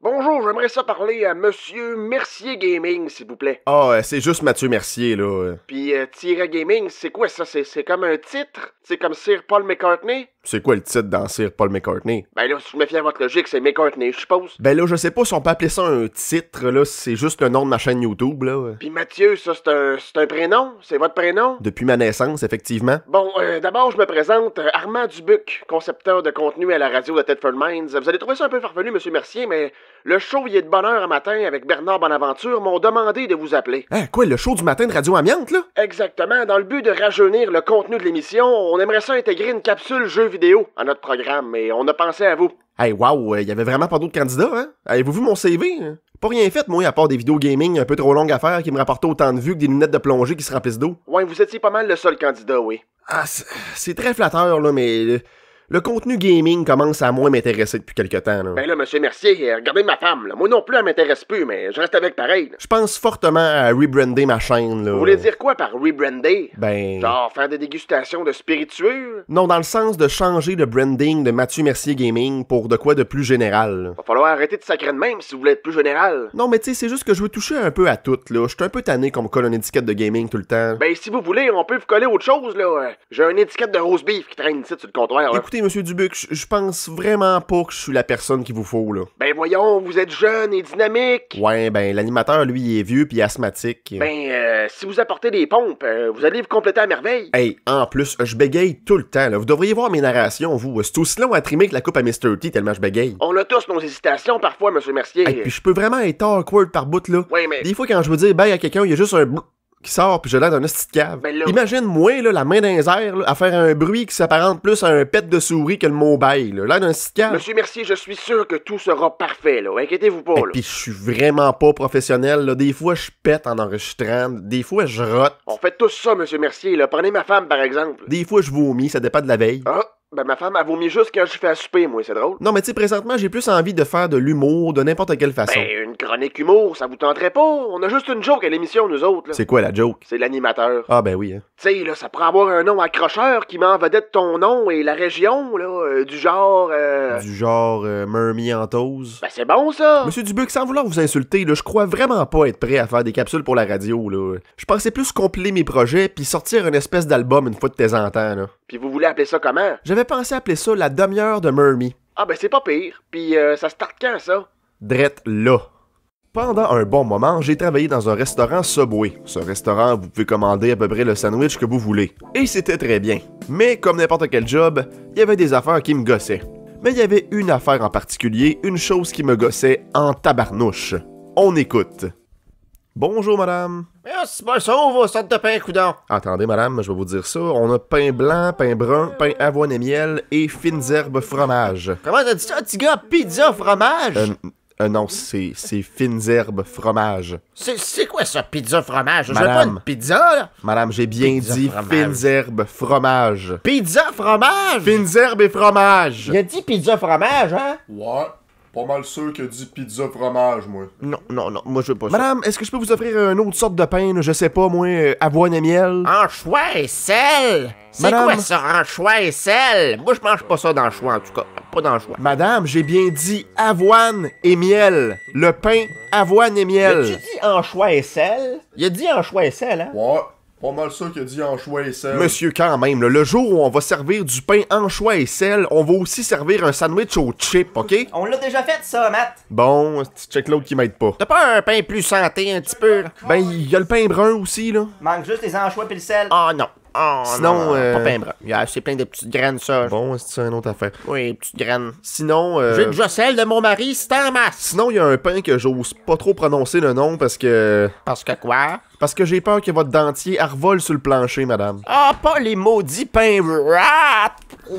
Bonjour, j'aimerais ça parler à Monsieur Mercier Gaming, s'il vous plaît. Ah, euh, c'est juste Mathieu Mercier, là. Euh. Puis euh, Gaming, c'est quoi ça? C'est comme un titre? C'est comme Sir Paul McCartney? C'est quoi le titre dans Sir Paul McCartney? Ben là, si je me fie à votre logique, c'est McCartney, je suppose. Ben là, je sais pas si on peut appeler ça un titre, là, c'est juste le nom de ma chaîne YouTube, là. Euh. Puis Mathieu, ça, c'est un, un prénom? C'est votre prénom? Depuis ma naissance, effectivement. Bon, d'abord, je me présente Armand Dubuc, concepteur de contenu à la radio de Tedford Minds. Vous allez trouver ça un peu farfelu, Monsieur Mercier, mais... Le show y est de bonne heure un matin avec Bernard Bonaventure m'ont demandé de vous appeler. Hein, quoi, le show du matin de Radio Amiante, là? Exactement. Dans le but de rajeunir le contenu de l'émission, on aimerait ça intégrer une capsule jeu vidéo à notre programme, mais on a pensé à vous. Hey, waouh, il euh, y avait vraiment pas d'autres candidats, hein? Avez-vous vu mon CV? Hein? Pas rien fait, moi, à part des vidéos gaming un peu trop longues à faire qui me rapportaient autant de vues que des lunettes de plongée qui se remplissent d'eau. Ouais, vous étiez pas mal le seul candidat, oui. Ah, c'est très flatteur, là, mais le contenu gaming commence à moins m'intéresser depuis quelques temps. Là. Ben là, monsieur Mercier, regardez ma femme. Là. Moi non plus, elle m'intéresse plus, mais je reste avec pareil. Je pense fortement à rebrander ma chaîne. Là. Vous voulez dire quoi par rebrander? Ben... Genre faire des dégustations de spiritueux? Non, dans le sens de changer le branding de Mathieu Mercier Gaming pour de quoi de plus général. Va falloir arrêter de sacrer de même si vous voulez être plus général. Non, mais tu sais, c'est juste que je veux toucher un peu à tout. là. Je suis un peu tanné qu'on me colle une étiquette de gaming tout le temps. Ben si vous voulez, on peut vous coller autre chose. là. J'ai une étiquette de rose beef qui traîne ici sur le comptoir. Monsieur Dubuc, je pense vraiment pas que je suis la personne qui vous faut, là. Ben voyons, vous êtes jeune et dynamique. Ouais, ben l'animateur, lui, il est vieux puis asthmatique. Ben, euh, si vous apportez des pompes, euh, vous allez vous compléter à merveille. Hey, en plus, je bégaye tout le temps, Vous devriez voir mes narrations, vous. C'est aussi long à trimer que la coupe à Mr. T tellement je bégaye. On a tous nos hésitations parfois, Monsieur Mercier. Et puis je peux vraiment être awkward par bout, là. Oui mais... Des fois, quand je veux dire bye à quelqu'un, il y a juste un qui sort, puis je l'air d'un de cave. Ben Imagine, moi, là, la main dans les à faire un bruit qui s'apparente plus à un pet de souris que le mot bail. L'air d'un site cave. Monsieur Mercier, je suis sûr que tout sera parfait, là. Inquiétez-vous pas, ben, là. Puis je suis vraiment pas professionnel, là. Des fois, je pète en enregistrant. Des fois, je rote. On fait tout ça, monsieur Mercier, là. Prenez ma femme, par exemple. Des fois, je vomis, ça dépend de la veille. Ah. Ben, ma femme, elle vomit juste quand je fais à souper, moi, c'est drôle. Non, mais tu sais, présentement, j'ai plus envie de faire de l'humour de n'importe quelle façon. Ben, une chronique humour, ça vous tenterait pas? On a juste une joke à l'émission, nous autres, là. C'est quoi la joke? C'est l'animateur. Ah, ben oui, hein. Tu sais, là, ça pourrait avoir un nom accrocheur qui m'en va vedette ton nom et la région, là, du euh, genre. Du genre euh, euh Murmiantose. Ben, c'est bon, ça! Monsieur Dubuc, sans vouloir vous insulter, là, je crois vraiment pas être prêt à faire des capsules pour la radio, là. Je pensais plus compléter mes projets puis sortir une espèce d'album une fois de tes en là. Puis vous voulez appeler ça comment? J'avais pensé appeler ça la demi-heure de Murmy. Ah ben c'est pas pire. Puis ça euh, ça start quand ça? Drette là. Pendant un bon moment, j'ai travaillé dans un restaurant Subway. Ce restaurant, vous pouvez commander à peu près le sandwich que vous voulez. Et c'était très bien. Mais comme n'importe quel job, il y avait des affaires qui me gossaient. Mais il y avait une affaire en particulier, une chose qui me gossait en tabarnouche. On écoute. Bonjour, madame. C'est pas ben, ça, on de pain, coudon. Attendez, madame, je vais vous dire ça. On a pain blanc, pain brun, pain avoine et miel et fines herbes fromage. Comment t'as dit ça, petit gars? Pizza fromage? Euh, euh non, c'est fines herbes fromage. C'est quoi ça, pizza fromage? je veux pas une pizza, là. Madame, j'ai bien dit fines herbes fromage. Pizza fromage? Fines herbes et fromage. Il a dit pizza fromage, hein? What? Pas mal sûr que dit pizza fromage, moi. Non, non, non, moi je veux pas Madame, est-ce que je peux vous offrir euh, une autre sorte de pain, je sais pas, moi, euh, avoine et miel? Anchois et sel! C'est quoi ça, anchois et sel? Moi je mange pas ça choix en tout cas, pas choix. Madame, j'ai bien dit avoine et miel. Le pain, avoine et miel. Tu dis anchois et sel? Il a dit anchois et sel, hein? Ouais. Pas mal ça qu'il a dit anchois et sel. Monsieur, quand même, le jour où on va servir du pain anchois et sel, on va aussi servir un sandwich au chip, ok? On l'a déjà fait, ça, Matt. Bon, tu check l'autre qui m'aide pas. T'as pas un pain plus santé, un petit peu? Ben, il y a le pain brun aussi, là. Manque juste les anchois et le sel. Ah non. Ah, sinon, non, euh, pas pain Il plein de petites graines, ça. Bon, c'est une autre affaire. Oui, petites graines. Sinon. Euh... J'ai une Jocelle de mon mari, c'est en masse. Sinon, il y a un pain que j'ose pas trop prononcer le nom parce que. Parce que quoi? Parce que j'ai peur que votre dentier arvole sur le plancher, madame. Ah, pas les maudits pains brats!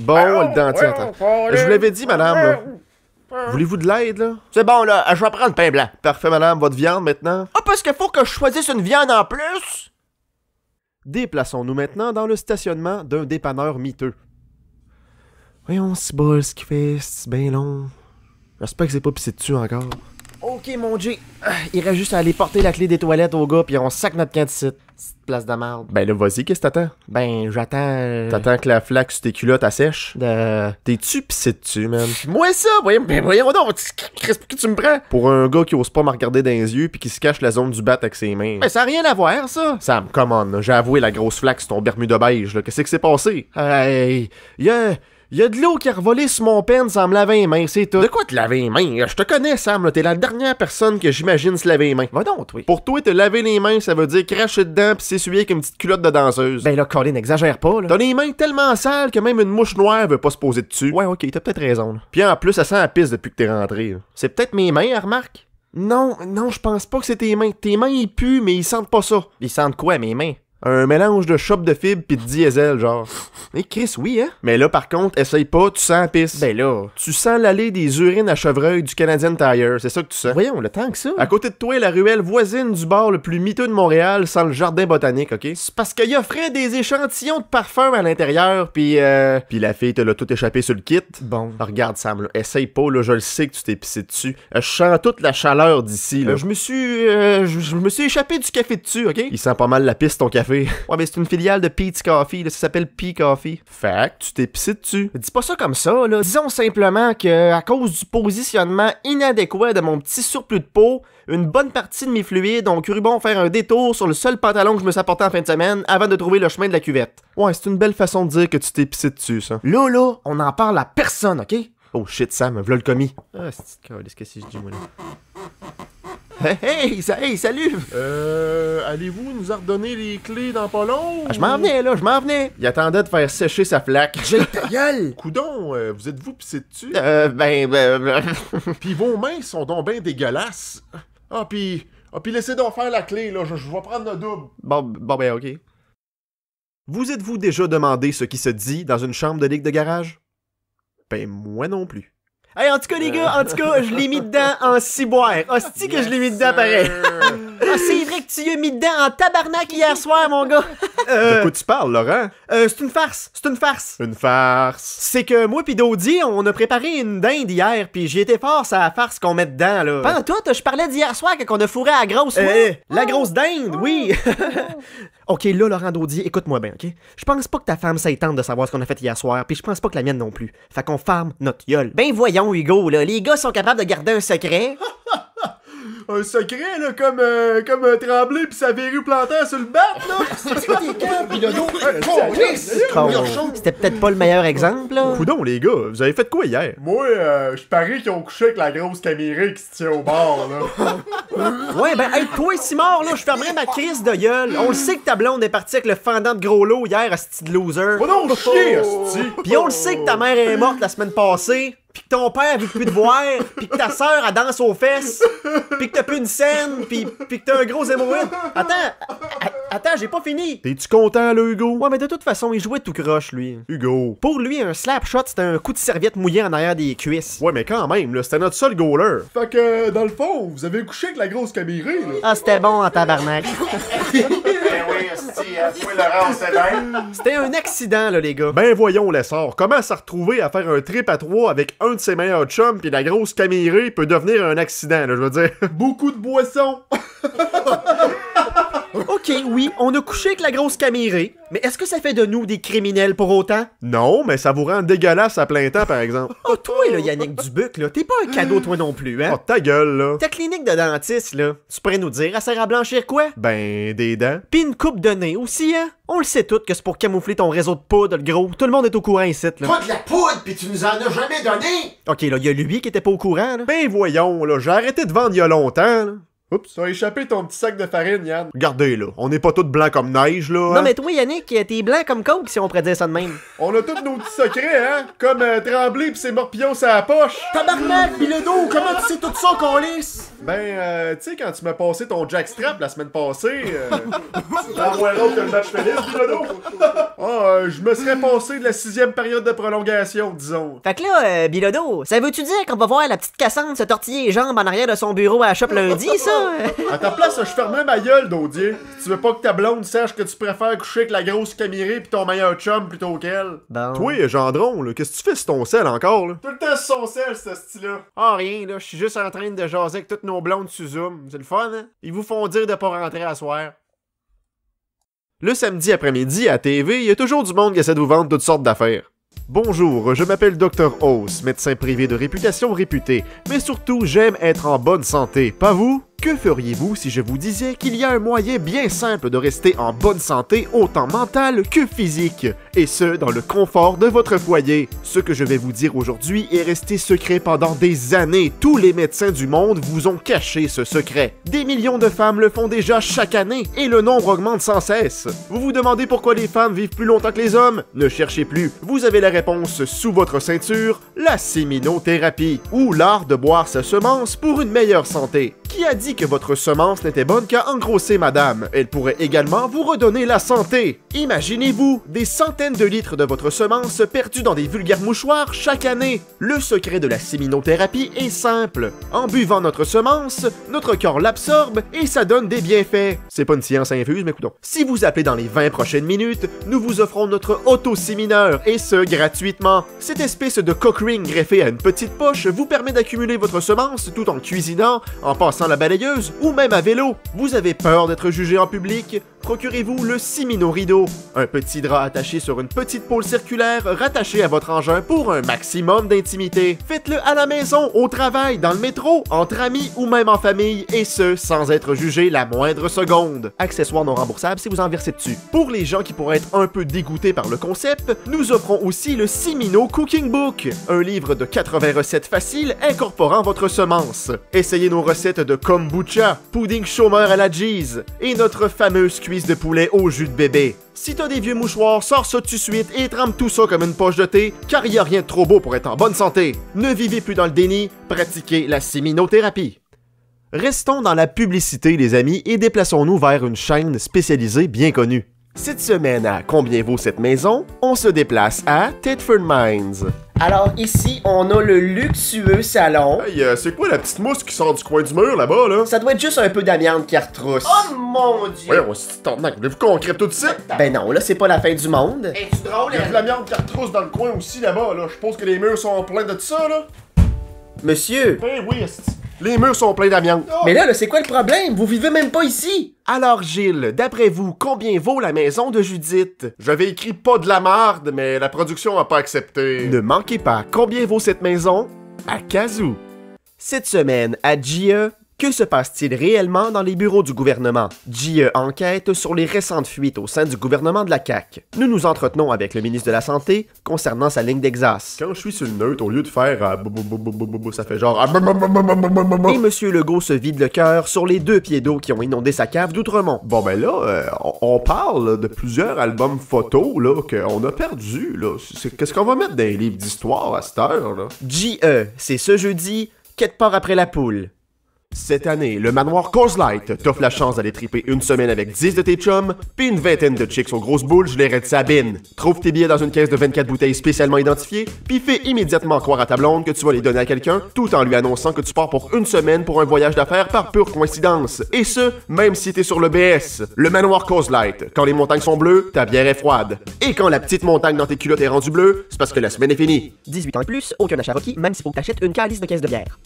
Bon, le dentier, attends. Je vous l'avais dit, madame, Voulez-vous de l'aide, là? C'est bon, là, je vais prendre pain blanc. Parfait, madame, votre viande maintenant? Ah, parce qu'il faut que je choisisse une viande en plus? Déplaçons-nous maintenant dans le stationnement d'un dépanneur miteux. Voyons, c'est bol ce qu'il fait, c'est bien long. J'espère que c'est pas pissé dessus encore. Ok, mon Dieu. Il reste juste à aller porter la clé des toilettes au gars, puis on sac notre camp place de merde. Ben là, vas-y, qu'est-ce que t'attends? Ben, j'attends. Euh, t'attends que la flaque sur tes culottes assèche? Ben... T'es-tu pis-tu, man? Moi, ça! Voyons, ben, voyons donc! Qu'est-ce que tu me prends? Pour un gars qui ose pas me regarder dans les yeux, puis qui se cache la zone du bat avec ses mains. Ben, ça a rien à voir, ça! Sam, come on, j'ai avoué la grosse flaque sur ton bermude beige, là. Qu'est-ce que c'est passé? Euh, hey! Yeah! Y'a de l'eau qui a revolé sur mon pen sans me laver les mains, c'est tout. De quoi te laver les mains? Je te connais, Sam, t'es la dernière personne que j'imagine se laver les mains. Va donc, toi. Pour toi, te laver les mains, ça veut dire cracher dedans pis s'essuyer comme une petite culotte de danseuse. Ben là, Colin, n'exagère pas, là. T'as les mains tellement sales que même une mouche noire veut pas se poser dessus. Ouais, ok, t'as peut-être raison, là. Puis en plus, ça sent la pisse depuis que t'es rentré, C'est peut-être mes mains, remarque? Non, non, je pense pas que c'est tes mains. Tes mains, ils puent, mais ils sentent pas ça. Ils sentent quoi, mes mains? un mélange de chope de fibre puis de diesel, genre. Mais Chris, oui, hein? Mais là, par contre, essaye pas, tu sens la pisse. Ben là. Tu sens l'allée des urines à chevreuil du Canadian Tire, c'est ça que tu sens. Voyons, le temps ça. À côté de toi, la ruelle voisine du bar le plus miteux de Montréal sans le jardin botanique, ok? C'est parce qu'il a frais des échantillons de parfum à l'intérieur, puis euh... Puis la fille te l'a tout échappé sur le kit. Bon. Ah, regarde, Sam, là, essaye pas, là, je le sais que tu t'es pissé dessus. Euh, je sens toute la chaleur d'ici, là. Euh, je me suis... Euh, je me suis échappé du café dessus, ok? Il sent pas mal la pisse, ton café. Ouais, c'est une filiale de Pete's Coffee, ça s'appelle Pea Coffee. Fact, tu t'es dessus. Dis pas ça comme ça, là. Disons simplement que, à cause du positionnement inadéquat de mon petit surplus de peau, une bonne partie de mes fluides ont cru bon faire un détour sur le seul pantalon que je me suis apporté en fin de semaine avant de trouver le chemin de la cuvette. Ouais, c'est une belle façon de dire que tu t'es dessus, ça. Là, là, on en parle à personne, ok? Oh shit, Sam, v'là le commis. Ah, c'est qu'est-ce que si je dis, moi, là? Hey, salut! Euh, allez-vous nous redonner les clés dans pas long? Ah, je m'en venais, là, je m'en venais. Il attendait de faire sécher sa flaque. J'ai ta gueule! Coudon, euh, vous êtes-vous cest dessus? Euh, ben, ben... ben. puis vos mains sont donc bien dégueulasses. Ah, pis, Ah, puis laissez donc faire la clé, là, je, vais prendre le double. Bon, bon, ben, ok. Vous êtes-vous déjà demandé ce qui se dit dans une chambre de ligue de garage? Ben, moi non plus. Hey, en tout cas, les gars, en tout cas, je l'ai mis dedans en ciboire. Hostie ah, que je l'ai mis dedans pareil. ah, c'est vrai que tu l'as mis dedans en tabarnak hier soir, mon gars. Euh, de quoi tu parles, Laurent? Euh, c'est une farce, c'est une farce. Une farce. C'est que moi pis Dodi, on a préparé une dinde hier, puis j'ai été fort à la ce qu'on met dedans, là. Pas tout, je parlais d'hier soir quand on a fourré la grosse. Euh, euh la oh. grosse dinde, oui. Oh. OK, là, Laurent Daudier, écoute-moi bien, OK? Je pense pas que ta femme tente de savoir ce qu'on a fait hier soir, puis je pense pas que la mienne non plus. Fait qu'on ferme notre gueule. Ben voyons, Hugo, là, les gars sont capables de garder un secret. un secret, là, comme, euh, comme un euh, tremblé pis sa verrue planté sur le bat, là. C'était peut-être pas le meilleur exemple, là. Coudon, les gars, vous avez fait quoi hier? Moi, euh, je parie qu'ils ont couché avec la grosse caméra qui se tient au bord, là. ouais, ben, toi si mort là, je fermerai ma crise de gueule. On le sait que ta blonde est partie avec le fendant de gros lot hier, à de loser. Oh non, oh. chier, Pis on le sait que ta mère est morte la semaine passée pis que ton père veut plus de voir, pis que ta sœur a danse aux fesses, pis que t'as plus une scène, puis, puis que t'as un gros hémorroïde. Attends, Attends, j'ai pas fini! T'es-tu content, là, Hugo? Ouais, mais de toute façon, il jouait tout croche, lui. Hugo. Pour lui, un slap shot, c'était un coup de serviette mouillé en arrière des cuisses. Ouais, mais quand même, là, c'était notre seul goaler. Fait que, euh, dans le fond, vous avez couché avec la grosse caméra, là. Ah, c'était bon en tabarnak. C'était un accident, là, les gars. Ben voyons, l'essor. Comment ça retrouver à faire un trip à trois avec un de ses meilleurs chums puis la grosse camérée peut devenir un accident, là, je veux dire. Beaucoup de boissons. OK, oui, on a couché avec la grosse camérée, mais est-ce que ça fait de nous des criminels pour autant? Non, mais ça vous rend dégueulasse à plein temps, par exemple. Oh, toi, là, Yannick Dubuc, là, t'es pas un cadeau, toi non plus, hein? Oh, ta gueule, là. Ta clinique de dentiste, là, tu pourrais nous dire, elle sert à blanchir quoi? Ben, des dents. Pis une coupe de nez aussi, hein? On le sait tout que c'est pour camoufler ton réseau de poudre, le gros. Tout le monde est au courant ici, là. Pas de la poudre, pis tu nous en as jamais donné! OK, là, y a lui qui était pas au courant, là. Ben voyons, là, j'ai arrêté de vendre il y a longtemps, là. Oups, ça a échappé ton petit sac de farine, Yann. Regardez, là, on n'est pas tous blancs comme neige, là. Non, hein? mais toi, Yannick, t'es blanc comme coke, si on pourrait ça de même. on a tous nos petits secrets, hein? Comme trembler euh, Tremblay pis ses morpions sur la poche. Tabarnak, Bilodo, comment tu sais tout ça qu'on lisse? Ben, euh, tu sais, quand tu m'as passé ton jackstrap la semaine passée... Euh... que le match Bilodo? ah, euh, je me serais passé de la sixième période de prolongation, disons. Fait que là, Bilodo, ça veut-tu dire qu'on va voir la petite Cassandre se tortiller les jambes en arrière de son bureau à la lundi, ça? À ta place, je fermais ma gueule, Daudier. tu veux pas que ta blonde sache que tu préfères coucher avec la grosse camérée pis ton meilleur chum plutôt qu'elle. Ben... Toi, Gendron, qu'est-ce que tu fais sur ton sel encore, Tout le temps sur son sel, ce style-là. Ah, rien, là. Je suis juste en train de jaser avec toutes nos blondes sur Zoom. C'est le fun, hein? Ils vous font dire de pas rentrer à soir. Le samedi après-midi, à TV, il y a toujours du monde qui essaie de vous vendre toutes sortes d'affaires. Bonjour, je m'appelle Dr. Ose, médecin privé de réputation réputée, mais surtout j'aime être en bonne santé, pas vous que feriez-vous si je vous disais qu'il y a un moyen bien simple de rester en bonne santé autant mentale que physique, et ce, dans le confort de votre foyer? Ce que je vais vous dire aujourd'hui est resté secret pendant des années. Tous les médecins du monde vous ont caché ce secret. Des millions de femmes le font déjà chaque année, et le nombre augmente sans cesse. Vous vous demandez pourquoi les femmes vivent plus longtemps que les hommes? Ne cherchez plus, vous avez la réponse sous votre ceinture, la séminothérapie, ou l'art de boire sa semence pour une meilleure santé. Qui a dit que votre semence n'était bonne qu'à engrosser madame. Elle pourrait également vous redonner la santé. Imaginez-vous des centaines de litres de votre semence perdus dans des vulgaires mouchoirs chaque année. Le secret de la séminothérapie est simple. En buvant notre semence, notre corps l'absorbe et ça donne des bienfaits. C'est pas une science infuse, mais écoutons. Si vous appelez dans les 20 prochaines minutes, nous vous offrons notre auto-sémineur, et ce, gratuitement. Cette espèce de cock greffé à une petite poche vous permet d'accumuler votre semence tout en cuisinant, en passant la balayeuse ou même à vélo. Vous avez peur d'être jugé en public Procurez-vous le Simino Rideau, un petit drap attaché sur une petite pôle circulaire rattaché à votre engin pour un maximum d'intimité. Faites-le à la maison, au travail, dans le métro, entre amis ou même en famille, et ce, sans être jugé la moindre seconde. Accessoire non remboursable si vous en versez dessus. Pour les gens qui pourraient être un peu dégoûtés par le concept, nous offrons aussi le Simino Cooking Book, un livre de 80 recettes faciles incorporant votre semence. Essayez nos recettes de comment kombucha, pudding chômeur à la cheese et notre fameuse cuisse de poulet au jus de bébé. Si t'as des vieux mouchoirs, sors ça tout de suite et trempe tout ça comme une poche de thé, car y a rien de trop beau pour être en bonne santé. Ne vivez plus dans le déni, pratiquez la séminothérapie. Restons dans la publicité, les amis, et déplaçons-nous vers une chaîne spécialisée bien connue. Cette semaine à Combien vaut cette maison, on se déplace à Tedford Mines. Alors ici, on a le luxueux salon. Hey, euh, c'est quoi la petite mousse qui sort du coin du mur là-bas, là? Ça doit être juste un peu d'amiante qui retrousse. Oh mon dieu! Ouais, on s'est voulez-vous qu'on crée tout de suite? Ben non, là, c'est pas la fin du monde. Hey, tu drôle, Il y a de l'amiante qui dans le coin aussi là-bas, là. Je pense que les murs sont pleins de ça, là. Monsieur! Ben oui, les murs sont pleins d'amiante. Mais là, là c'est quoi le problème? Vous vivez même pas ici! Alors Gilles, d'après vous, combien vaut la maison de Judith? J'avais écrit pas de la marde, mais la production a pas accepté. Ne manquez pas, combien vaut cette maison? À Kazoo. Cette semaine, à GIE, que se passe-t-il réellement dans les bureaux du gouvernement? JE enquête sur les récentes fuites au sein du gouvernement de la CAC. Nous nous entretenons avec le ministre de la Santé concernant sa ligne d'exas. Quand je suis sur le neutre, au lieu de faire ça fait genre Et M. Legault se vide le cœur sur les deux pieds d'eau qui ont inondé sa cave d'Outremont. Bon ben là, on parle de plusieurs albums photos là qu'on a perdu là. Qu'est-ce qu'on va mettre dans les livres d'histoire à cette heure là? JE, c'est ce jeudi, quête part après la poule. Cette année, le manoir Cause Light t'offre la chance d'aller triper une semaine avec 10 de tes chums, puis une vingtaine de chicks aux grosses boules les Red Sabine. Trouve tes billets dans une caisse de 24 bouteilles spécialement identifiées, puis fais immédiatement croire à ta blonde que tu vas les donner à quelqu'un, tout en lui annonçant que tu pars pour une semaine pour un voyage d'affaires par pure coïncidence. Et ce, même si t'es sur le BS. Le manoir Cause Light. Quand les montagnes sont bleues, ta bière est froide. Et quand la petite montagne dans tes culottes est rendue bleue, c'est parce que la semaine est finie. 18 ans et plus, aucun achat requis, même si faut que t'achètes une calice de caisse de bière.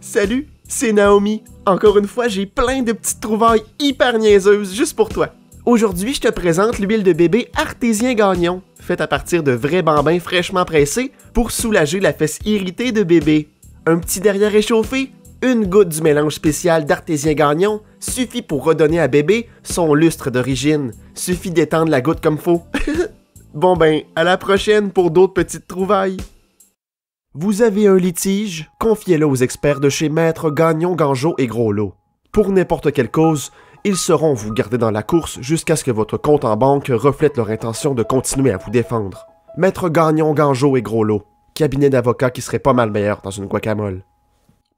Salut c'est Naomi. Encore une fois, j'ai plein de petites trouvailles hyper niaiseuses juste pour toi. Aujourd'hui, je te présente l'huile de bébé artésien gagnon, faite à partir de vrais bambins fraîchement pressés pour soulager la fesse irritée de bébé. Un petit derrière réchauffé, une goutte du mélange spécial d'artésien gagnon suffit pour redonner à bébé son lustre d'origine. Suffit d'étendre la goutte comme faut. bon ben, à la prochaine pour d'autres petites trouvailles. Vous avez un litige? Confiez-le aux experts de chez Maître Gagnon, Ganjo et Gros-Lot. Pour n'importe quelle cause, ils seront vous garder dans la course jusqu'à ce que votre compte en banque reflète leur intention de continuer à vous défendre. Maître Gagnon, Gangeau et Gros-Lot, cabinet d'avocats qui serait pas mal meilleur dans une guacamole.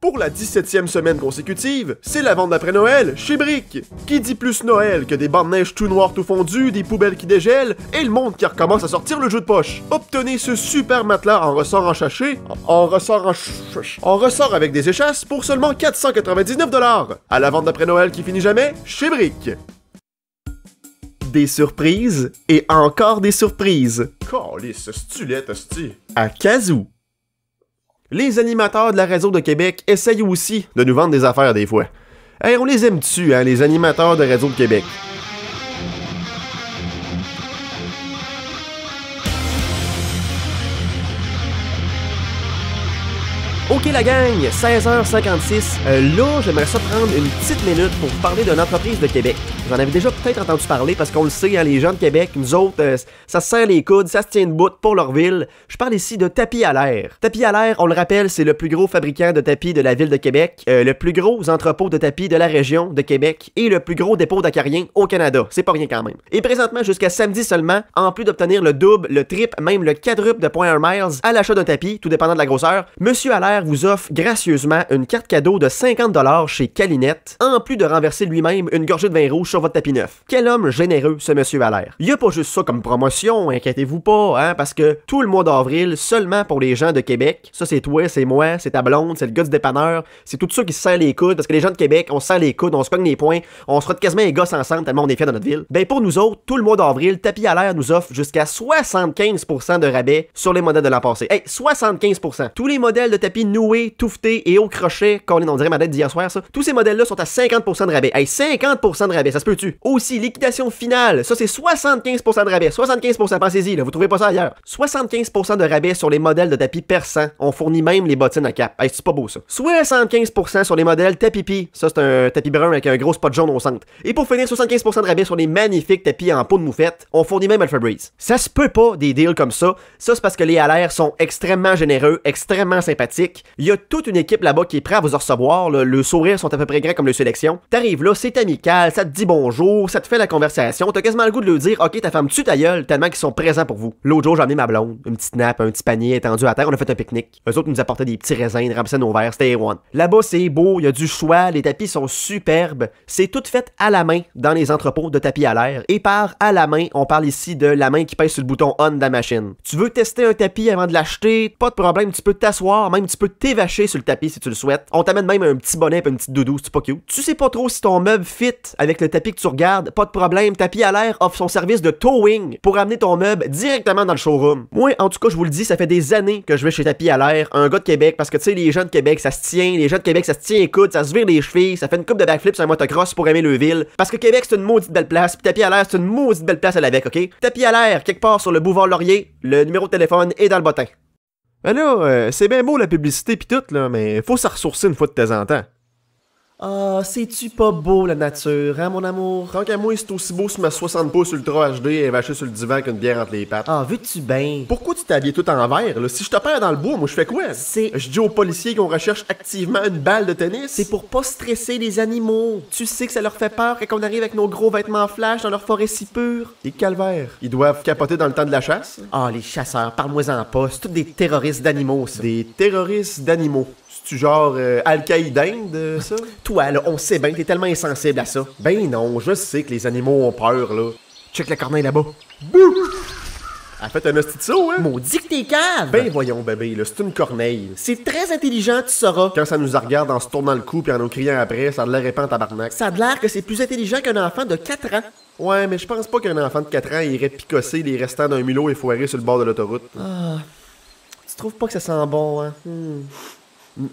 Pour la 17e semaine consécutive, c'est la vente d'après Noël chez Brick. Qui dit plus Noël que des bandes de neige tout noires tout fondues, des poubelles qui dégèlent et le monde qui recommence à sortir le jeu de poche. Obtenez ce super matelas en ressort en enchâché, en ressort en, ch... en ressort avec des échasses pour seulement 499 dollars. À la vente d'après Noël qui finit jamais chez Brick. Des surprises et encore des surprises. Calice, stulette, sti. À Kazoo les animateurs de la radio de Québec essayent aussi de nous vendre des affaires des fois. et on les aime-tu, hein, les animateurs de Radio de Québec? la gang, 16h56. Euh, là, j'aimerais ça prendre une petite minute pour vous parler d'une entreprise de Québec. Vous en avez déjà peut-être entendu parler parce qu'on le sait, hein, les gens de Québec, nous autres, euh, ça se serre les coudes, ça se tient une bout pour leur ville. Je parle ici de Tapis à l'air. Tapis à l'air, on le rappelle, c'est le plus gros fabricant de tapis de la ville de Québec, euh, le plus gros entrepôt de tapis de la région de Québec et le plus gros dépôt d'acariens au Canada. C'est pas rien quand même. Et présentement, jusqu'à samedi seulement, en plus d'obtenir le double, le triple, même le quadruple de points miles à l'achat d'un tapis, tout dépendant de la grosseur, Monsieur l'air vous offre gracieusement une carte cadeau de 50$ chez Calinette, en plus de renverser lui-même une gorgée de vin rouge sur votre tapis neuf. Quel homme généreux, ce monsieur Valère. l'air. Il a pas juste ça comme promotion, inquiétez-vous pas, hein, parce que tout le mois d'avril, seulement pour les gens de Québec, ça c'est toi, c'est moi, c'est ta blonde, c'est le gars du dépanneur, c'est tout ça qui se les coudes, parce que les gens de Québec, on se les coudes, on se cogne les points, on se frotte quasiment les gosses ensemble tellement on est fiers de notre ville. Ben pour nous autres, tout le mois d'avril, Tapis à l'air nous offre jusqu'à 75% de rabais sur les modèles de l'an passé. Hey, 75%! Tous les modèles de tapis nous et au crochet, qu'on on dirait ma dette d'hier soir, ça. Tous ces modèles-là sont à 50% de rabais. Hey, 50% de rabais, ça se peut-tu? Aussi, liquidation finale, ça c'est 75% de rabais. 75%, pensez-y, là, vous trouvez pas ça ailleurs. 75% de rabais sur les modèles de tapis persan. On fournit même les bottines à cap. Hey, c'est pas beau ça. 75% sur les modèles tapis Ça, c'est un tapis brun avec un gros spot jaune au centre. Et pour finir, 75% de rabais sur les magnifiques tapis en peau de moufette. On fournit même Alpha Breeze. Ça se peut pas des deals comme ça. Ça, c'est parce que les LR sont extrêmement généreux, extrêmement sympathiques. Il y a toute une équipe là-bas qui est prête à vous recevoir. Le sourire sont à peu près grands comme le sélection. T'arrives là, c'est amical, ça te dit bonjour, ça te fait la conversation. T'as quasiment le goût de le dire, ok, ta femme tue ta gueule, tellement qu'ils sont présents pour vous. L'autre jour, j'ai amené ma blonde, une petite nappe, un petit panier étendu à terre, on a fait un pique-nique. Eux autres nous apportaient des petits raisins, de nos verres, c'était one. Là-bas, c'est beau, il y a du choix, les tapis sont superbes. C'est tout fait à la main dans les entrepôts de tapis à l'air. Et par à la main, on parle ici de la main qui pèse sur le bouton on de la machine. Tu veux tester un tapis avant de l'acheter, pas de problème, tu peux t'asseoir, même tu peux te t'es vaché sur le tapis si tu le souhaites. On t'amène même un petit bonnet et une petite doudou, c'est pas cute. Tu sais pas trop si ton meuble fit avec le tapis que tu regardes, pas de problème, Tapis à l'air offre son service de towing pour amener ton meuble directement dans le showroom. Moi, en tout cas, je vous le dis, ça fait des années que je vais chez Tapis à l'air, un gars de Québec, parce que tu sais, les gens de Québec, ça se tient, les gens de Québec, ça se tient écoute, ça se vire les chevilles, ça fait une coupe de backflip sur un motocross pour aimer le ville. Parce que Québec, c'est une maudite belle place, pis Tapis à l'air, c'est une maudite belle place à l'avec, ok? Tapis à l'air, quelque part sur le boulevard Laurier, le numéro de téléphone est dans le ben là, euh, c'est bien beau la publicité pis tout, là, mais faut se ressourcer une fois de temps en temps. Ah, c'est-tu pas beau la nature, hein, mon amour? Tant qu'à moi, c'est aussi beau sur ma 60 pouces Ultra HD et vaché sur le divan qu'une bière entre les pattes. Ah, veux-tu bien? Pourquoi tu t'habilles tout en vert, là? Si je te perds dans le bois, moi, je fais quoi? C'est. Je dis aux policiers qu'on recherche activement une balle de tennis. C'est pour pas stresser les animaux. Tu sais que ça leur fait peur quand on arrive avec nos gros vêtements flash dans leur forêt si pure. Des calvaire. Ils doivent capoter dans le temps de la chasse. Ah, les chasseurs, parle-moi-en pas. C'est tous des terroristes d'animaux, ça. Des terroristes d'animaux tu genre euh, al de ça? Toi, là, on sait bien, t'es tellement insensible à ça. Ben non, je sais que les animaux ont peur, là. Check la corneille là-bas. Bouh! Elle fait un saut, hein? Maudit que t'es calme! Ben voyons, bébé, là, c'est une corneille. C'est très intelligent, tu sauras. Quand ça nous regarde en se tournant le cou puis en nous criant après, ça a de l'air épant tabarnak. Ça a l'air que c'est plus intelligent qu'un enfant de 4 ans. Ouais, mais je pense pas qu'un enfant de 4 ans irait picosser les restants d'un mulot et foirer sur le bord de l'autoroute. Ah. Tu trouves pas que ça sent bon, hein? Hmm.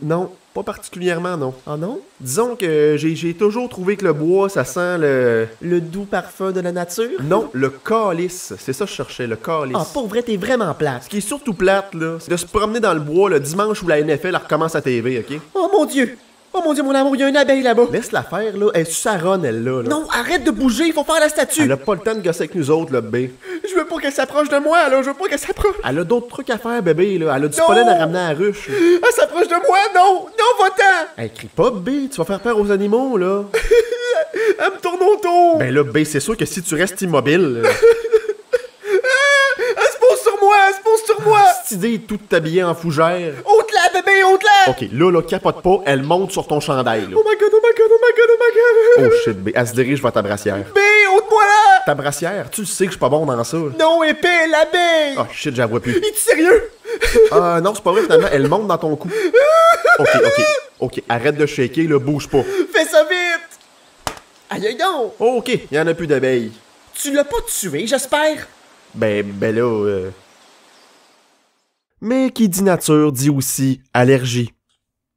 Non, pas particulièrement, non. Ah non? Disons que j'ai toujours trouvé que le bois, ça sent le... Le doux parfum de la nature? Non, le calice. C'est ça que je cherchais, le calice. Ah, pour vrai, t'es vraiment plate. Ce qui est surtout plate, là, c'est de se promener dans le bois le dimanche où la NFL recommence à TV, OK? Oh mon Dieu! Oh mon dieu, mon amour, il y a une abeille là-bas. Laisse-la faire, là. Elle saronne, elle, là, Non, arrête de bouger, il faut faire la statue. Elle a pas le temps de gosser avec nous autres, là, bébé. Je veux pas qu'elle s'approche de moi, là. Je veux pas qu'elle s'approche. Elle a d'autres trucs à faire, bébé, là. Elle a du pollen à ramener à la ruche. Elle s'approche de moi, non. Non, va-t'en. Elle crie pas, bébé. Tu vas faire peur aux animaux, là. elle me tourne autour. Ben là, bébé, c'est sûr que si tu restes immobile. Ah! elle se pose sur moi, elle se pose sur moi. Ah, cette idée toute habillée en fougère bébé haute Ok, là, là, capote pas, elle monte sur ton chandail, là. Oh my god, oh my god, oh my god, oh my god! Oh shit, B, elle se dirige vers ta brassière. B, haute-moi là! Ta brassière, tu sais que je suis pas bon dans ça. Non, épée, la B! Oh shit, j'avoue plus. Es-tu sérieux? Ah non, c'est pas vrai, finalement, elle monte dans ton cou. Ok, ok, ok, arrête de shaker, là, bouge pas. Fais ça vite! Aïe, donc! Oh, ok, y'en en a plus d'abeilles. Tu l'as pas tué, j'espère? Ben, ben là, euh... Mais qui dit nature dit aussi allergie.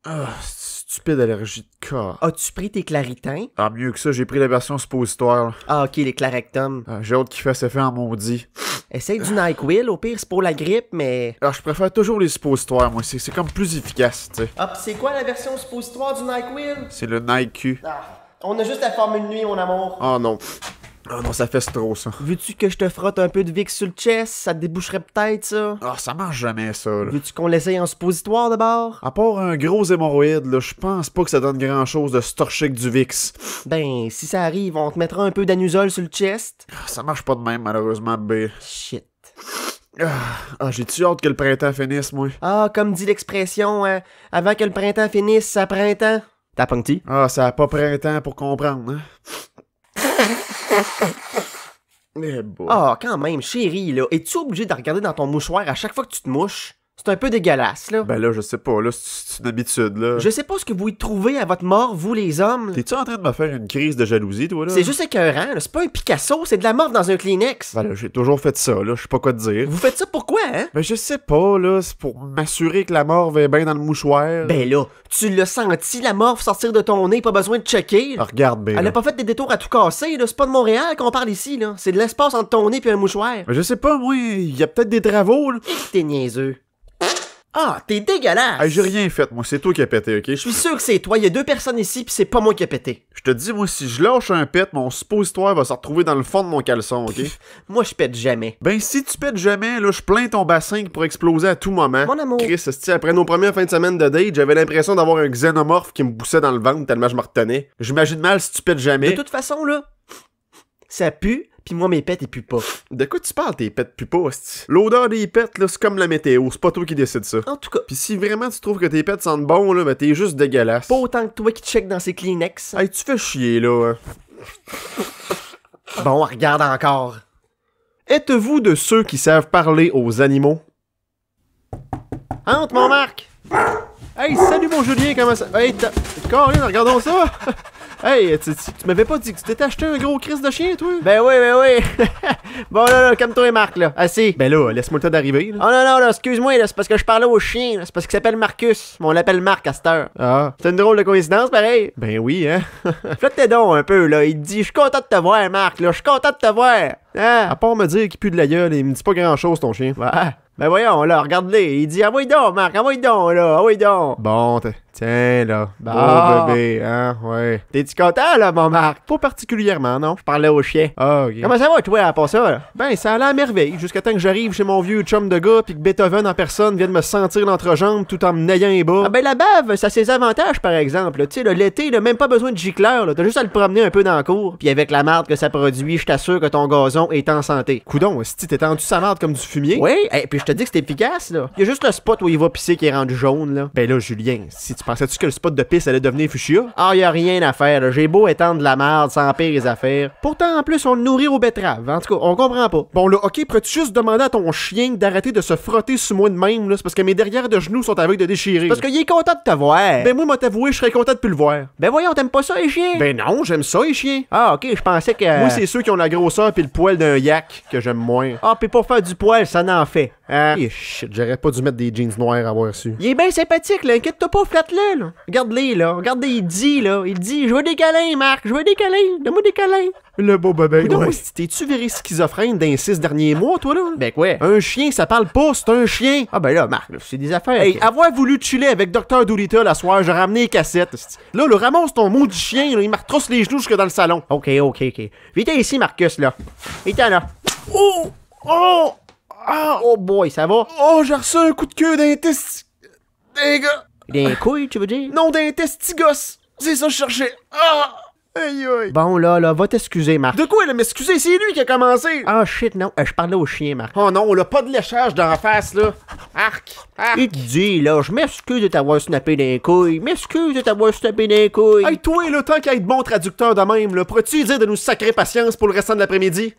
Ah, stupide allergie de corps. As-tu pris tes claritins? Ah, mieux que ça, j'ai pris la version suppositoire. Ah, ok, les clarectums. Ah, j'ai qui fait fasse effet en maudit. Essaye du NyQuil, au pire, c'est pour la grippe, mais. Alors, ah, je préfère toujours les suppositoires, moi, c'est comme plus efficace, tu sais. Hop, ah, c'est quoi la version suppositoire du NyQuil? C'est le NyQ. Ah, on a juste la formule nuit, mon amour. Ah, non. Ah non, ça fait trop ça. Veux-tu que je te frotte un peu de Vicks sur le chest Ça te déboucherait peut-être ça Ah, ça marche jamais ça. Là. Veux-tu qu'on l'essaye en suppositoire d'abord À part un gros hémorroïde, là, je pense pas que ça donne grand-chose de storcher du Vix. Ben, si ça arrive, on te mettra un peu d'anusol sur le chest. Ah, ça marche pas de même malheureusement, B. Shit. Ah, ah, j'ai-tu hâte que le printemps finisse, moi? Ah, comme dit l'expression, hein, avant que le printemps finisse, ça printemps. T'as poncti? Ah, ça a pas printemps pour comprendre, hein? Eh ah, oh, quand même, chérie, là. Es-tu obligé de regarder dans ton mouchoir à chaque fois que tu te mouches? C'est un peu dégueulasse, là. Ben là, je sais pas, là, c'est une habitude, là. Je sais pas ce que vous y trouvez à votre mort, vous les hommes. T'es-tu en train de me faire une crise de jalousie, toi, là? C'est juste écœurant, là. C'est pas un Picasso, c'est de la mort dans un Kleenex. Ben là, j'ai toujours fait ça, là. Je sais pas quoi te dire. Vous faites ça pourquoi, hein? Ben je sais pas, là. C'est pour m'assurer que la mort va bien dans le mouchoir. Ben là, tu l'as senti, la mort sortir de ton nez, pas besoin de checker. Ah, regarde bien. Elle a pas fait des détours à tout casser, là. C'est pas de Montréal qu'on parle ici, là. C'est de l'espace entre ton nez et un mouchoir. Ben, je sais pas, Oui, Il y a peut-être des travaux, là. t'es niaiseux. Ah, t'es dégueulasse! Ah j'ai rien fait, moi, c'est toi qui as pété, ok? Je suis sûr que c'est toi, il y a deux personnes ici, puis c'est pas moi qui ai pété. Je te dis, moi, si je lâche un pet, mon suppositoire va se retrouver dans le fond de mon caleçon, ok? moi, je pète jamais. Ben, si tu pètes jamais, là, je plains ton bassin pour exploser à tout moment. Mon amour! Chris, après nos premières fins de semaine de date, j'avais l'impression d'avoir un xénomorphe qui me boussait dans le ventre tellement je me retenais. J'imagine mal si tu pètes jamais. De toute façon, là, ça pue, puis moi mes pets ils puent pas. De quoi tu parles tes pets puent pas L'odeur des pets là, c'est comme la météo, c'est pas toi qui décide ça. En tout cas, puis si vraiment tu trouves que tes pets sentent bon là, ben t'es juste dégueulasse. Pas autant que toi qui check dans ces Kleenex. Hey, tu fais chier là. Hein. bon, regarde encore. Êtes-vous de ceux qui savent parler aux animaux Entre mon Marc. Hey, salut mon Julien, comment ça Hey, Corinne, regardons ça Hey, tu, m'avais pas dit que tu t'étais acheté un gros crise de chien, toi? Ben oui, ben oui. bon, là, là, comme toi Marc, là. Assis. Ah, ben là, laisse-moi le temps d'arriver. Oh non, non, là, excuse-moi, là, c'est parce que je parlais au chien. C'est parce qu'il s'appelle Marcus. on l'appelle Marc à cette heure. Ah. C'est une drôle de coïncidence, pareil. Ben oui, hein. Flotte dons un peu, là. Il te dit, je suis content de te voir, Marc, là. Je suis content de te voir. Ah. À part me dire qu'il pue de la gueule, il me dit pas grand-chose, ton chien. Ouais. Ben voyons, là, regarde-les. Il dit, envoie ah, donc, Marc, envoie donc, là, envoie donc. Bon, t'es... Tiens, là. Bah, bébé, hein, ouais. T'es-tu content, là, mon Marc? Pas particulièrement, non? Je parlais au chien. Ah, ok. Comment ça va, toi, à part ça, là? Ben, ça allait à merveille, jusqu'à temps que j'arrive chez mon vieux chum de gars, puis que Beethoven en personne vienne me sentir l'entrejambe tout en me naillant les bas. Ah, ben, la bave, ça a ses avantages, par exemple. Tu sais, l'été, il a même pas besoin de gicleur, là. T'as juste à le promener un peu dans le cour. Puis avec la marde que ça produit, je t'assure que ton gazon est en santé. Coudon, si t'es tendu sa marde comme du fumier. Oui, et puis je te dis que c'est efficace, là. Y a juste le spot où il va pisser qui est rendu jaune, là. Ben là, Julien, si tu pensais-tu que le spot de piste allait devenir fuchsia? Ah, y a rien à faire. J'ai beau étendre de la merde, sans empire les affaires. Pourtant, en plus, on le nourrit aux betteraves. En tout cas, on comprend pas. Bon, là, ok, pourrais-tu juste demander à ton chien d'arrêter de se frotter sous moi de même, là? C'est parce que mes derrière de genoux sont avec de déchirer. Parce qu'il est content de te voir. Ben, moi, m'a t'avoué, je serais content de plus le voir. Ben, voyons, t'aimes pas ça, les chiens? Ben, non, j'aime ça, les chiens. Ah, ok, je pensais que. Moi, euh, c'est ceux qui ont la grosseur puis le poil d'un yak que j'aime moins. Ah, puis pour faire du poil, ça n'en fait. Ah, j'aurais pas dû mettre des jeans noirs à avoir su. Il est bien sympathique, là. Inquiète-toi pas, flatte-le, là. Regarde-les, là. Regarde, il dit, là. Il dit, je veux des câlins, Marc. Je veux des câlins. Donne-moi des câlins. Le beau bébé, ouais. T'es-tu viré schizophrène dans les six derniers mois, toi, là? Ben quoi? Un chien, ça parle pas, c'est un chien. Ah ben là, Marc, c'est des affaires. Hey, avoir voulu chiller avec Dr. Doolittle la soir, j'ai ramené les cassettes. Là, le ramasse ton du chien, là, il m'artrosse les genoux jusque dans le salon. Ok, ok, ok. Viens ici, Marcus, là. Viens là. Oh! Oh! Ah! Oh boy, ça va? Oh, j'ai reçu un coup de queue d'un testi... Des gars! D'un couille, tu veux dire? Non, d'un testigos! C'est ça que je cherchais! Ah! Aïe aïe! Bon là, là, va t'excuser, Marc. De quoi, elle a m'excuser? C'est lui qui a commencé! Ah shit, non, euh, je parlais au chien, Marc. Oh non, on a pas de léchage d'en face, là! Arc! Arc! Il te dit, là, je m'excuse de t'avoir snappé d'un couille, m'excuse de t'avoir snappé d'un couille! Hey, toi, là, tant qu'à être bon traducteur de même, là, pourrais-tu dire de nous sacrer patience pour le restant de l'après-midi?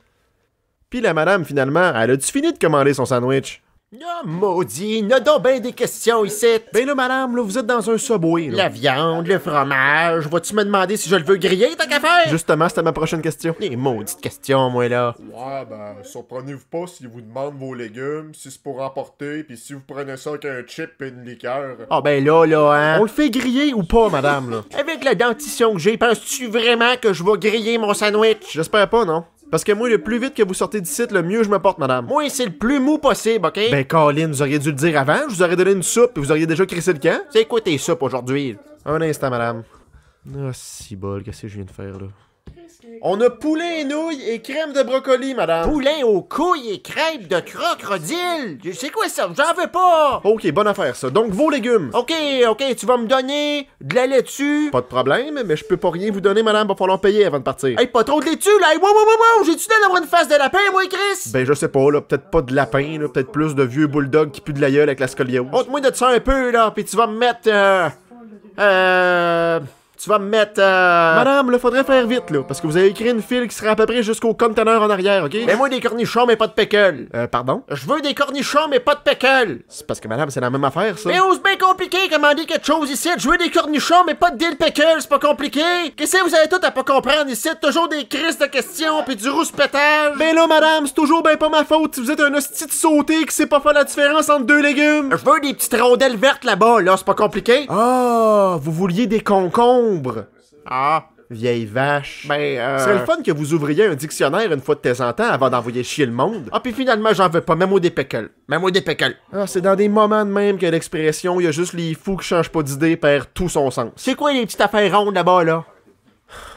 Pis la madame, finalement, elle a-tu fini de commander son sandwich? Non, ah, maudit, n'a donc bien des questions ici. Ben là, madame, là, vous êtes dans un subway. Là. La viande, le fromage, vas-tu me demander si je le veux griller, tant qu'à Justement, c'était ma prochaine question. Les maudites questions, moi, là. Ouais, ben, surprenez-vous pas s'ils vous demande vos légumes, si c'est pour emporter, puis si vous prenez ça avec un chip et une liqueur. Ah, ben là, là, hein. On le fait griller ou pas, madame, là? avec la dentition que j'ai, penses-tu vraiment que je vais griller mon sandwich? J'espère pas, non? Parce que moi, le plus vite que vous sortez d'ici, le mieux je me porte, madame. Moi, c'est le plus mou possible, OK? Ben, Colin, vous auriez dû le dire avant. Je vous aurais donné une soupe et vous auriez déjà crissé le camp. C'est quoi tes soupes aujourd'hui? Un instant, madame. Ah, si bol, qu'est-ce que je viens de faire, là? On a poulet et nouilles et crème de brocoli, madame. Poulet aux couilles et crème de crocodile. C'est quoi ça? J'en veux pas. OK, bonne affaire, ça. Donc, vos légumes. OK, OK, tu vas me donner de la laitue. Pas de problème, mais je peux pas rien vous donner, madame. Va falloir payer avant de partir. Hey, pas trop de laitue, là. Hey, wow, wow, wow, J'ai-tu d'avoir une face de lapin, moi, Chris? Ben, je sais pas, là. Peut-être pas de lapin, là. Peut-être plus de vieux bulldog qui pue de la gueule avec la scoliose. Honte-moi de ça un peu, là. Puis tu vas me mettre... Euh... euh tu vas me mettre. Euh... Madame, là, faudrait faire vite, là. Parce que vous avez écrit une file qui sera à peu près jusqu'au conteneur en arrière, ok? Mais moi, des cornichons, mais pas de pickle. Euh, pardon? Je veux des cornichons, mais pas de pickle. C'est parce que, madame, c'est la même affaire, ça. Mais c'est bien compliqué commander quelque chose ici. Je veux des cornichons, mais pas de deal C'est pas compliqué. Qu'est-ce que vous avez tout à pas comprendre ici? Toujours des crises de questions, puis du pétale. Mais ben là, madame, c'est toujours ben pas ma faute si vous êtes un hostie de sauté qui sait pas faire la différence entre deux légumes. Je veux des petites rondelles vertes là-bas, là. C'est pas compliqué. oh, vous vouliez des concombres. Ah. Vieille vache. Ben, euh, le fun que vous ouvriez un dictionnaire une fois de temps en temps avant d'envoyer chier le monde. Ah, puis finalement, j'en veux pas, même au dépécule. Même au dépécule. Ah, c'est dans des moments de même que l'expression « il y a juste les fous qui changent pas d'idée » perd tout son sens. C'est quoi les petites affaires rondes là-bas, là?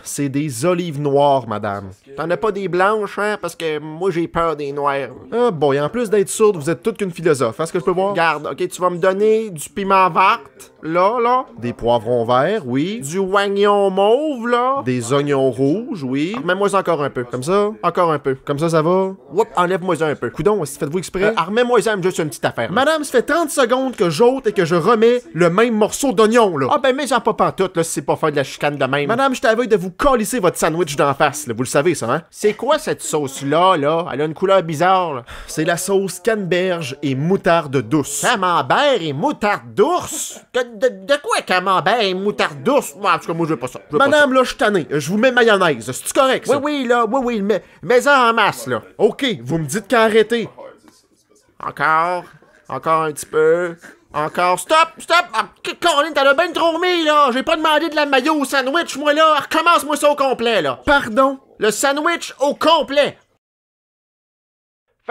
c'est des olives noires, madame. T'en as pas des blanches, hein? Parce que moi, j'ai peur des noires. Ah bon, et en plus d'être sourde, vous êtes toute qu'une philosophe. Est-ce que je peux voir? Garde, ok, tu vas me donner du piment vert, là, là. Des poivrons verts, oui. Du oignon mauve, là. Des oignons rouges, oui. remets moi encore un peu. Comme ça, encore un peu. Comme ça, ça va. Oups, enlève-moi un peu. Coudon, faites-vous exprès. Euh, moi ça, juste une petite affaire. Madame, ça fait 30 secondes que j'ôte et que je remets le même morceau d'oignon, là. Ah ben, mais j'en pas tout, là, si c'est pas faire de la chicane de même. Madame, je t'avais de vous Collissez votre sandwich d'en face, là, vous le savez ça, hein? C'est quoi cette sauce-là, là? Elle a une couleur bizarre, C'est la sauce canneberge et moutarde douce. Camembert et moutarde douce?! De, de, quoi camembert et moutarde douce?! en tout cas, moi, je veux pas ça. Madame, là, je suis tanné. Je vous mets mayonnaise. C'est-tu correct, Oui, oui, là, oui, oui, mais, mais en masse, là. OK, vous me dites arrêter. Encore? Encore un petit peu. Encore. Stop, stop! Ah, Colin, t'as bien trop mis, là! J'ai pas demandé de la maillot au sandwich, moi, là! Recommence-moi ça au complet, là! Pardon? Le sandwich au complet!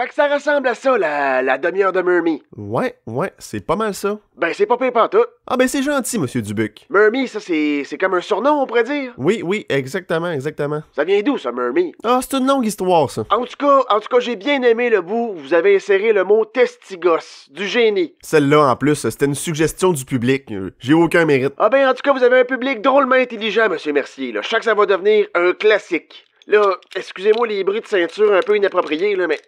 Fait que ça ressemble à ça, la, demi-heure de Murmy. Ouais, ouais, c'est pas mal ça. Ben, c'est pas pépant tout. Ah ben, c'est gentil, monsieur Dubuc. Murmy, ça, c'est, comme un surnom, on pourrait dire. Oui, oui, exactement, exactement. Ça vient d'où, ça, Murmy? Ah, c'est une longue histoire, ça. En tout cas, en tout cas, j'ai bien aimé le bout où vous avez inséré le mot testigos, du génie. Celle-là, en plus, c'était une suggestion du public. J'ai aucun mérite. Ah ben, en tout cas, vous avez un public drôlement intelligent, monsieur Mercier, là. Chaque ça va devenir un classique. Là, excusez-moi les bruits de ceinture un peu inappropriés, là, mais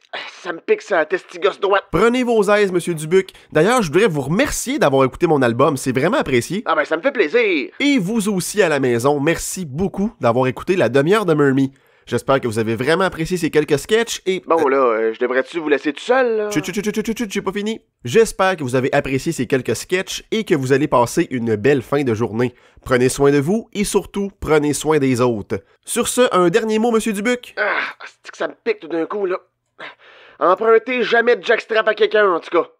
ça me pique sa testigos droite. Prenez vos aises, Monsieur Dubuc. D'ailleurs, je voudrais vous remercier d'avoir écouté mon album, c'est vraiment apprécié. Ah ben, ça me fait plaisir. Et vous aussi à la maison, merci beaucoup d'avoir écouté la demi-heure de Murmy. J'espère que vous avez vraiment apprécié ces quelques sketchs et... Bon euh, là, euh, je devrais-tu vous laisser tout seul là? Chut, chut, chut, j'ai pas fini. J'espère que vous avez apprécié ces quelques sketchs et que vous allez passer une belle fin de journée. Prenez soin de vous et surtout, prenez soin des autres. Sur ce, un dernier mot, Monsieur Dubuc? Ah, c'est que ça me pique tout d'un coup là. Empruntez jamais de jackstrap à quelqu'un en tout cas.